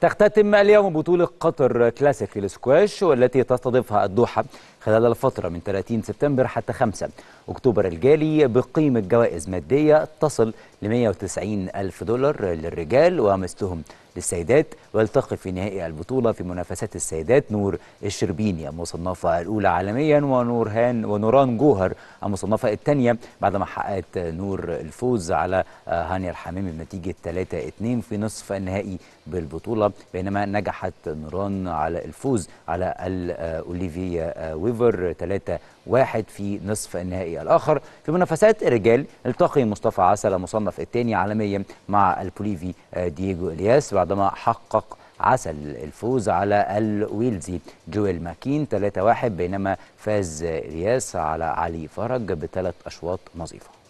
تختتم اليوم بطولة قطر كلاسيك للسكواش والتي تستضيفها الدوحة خلال الفترة من 30 سبتمبر حتى 5 أكتوبر الجالي بقيمة جوائز مادية تصل ل 190 ألف دولار للرجال ومستهم للسيدات ويلتقي في نهائي البطولة في منافسات السيدات نور الشربيني المصنفة الأولى عالميا ونورهان ونوران جوهر المصنفة الثانية بعدما حققت نور الفوز على آه، هانيا الحمامي بنتيجة 3-2 في نصف النهائي بالبطولة بينما نجحت نوران على الفوز على الأوليفيا آه، آه، ويفر 3-1 في نصف النهائي الآخر في منافسات الرجال التقي مصطفى عسل المصنف الثاني عالميا مع البوليفي دييجو إلياس بعد بعدما حقق عسل الفوز على الويلزي جويل ماكين 3-1 بينما فاز رياس على علي فرج بثلاث أشواط نظيفة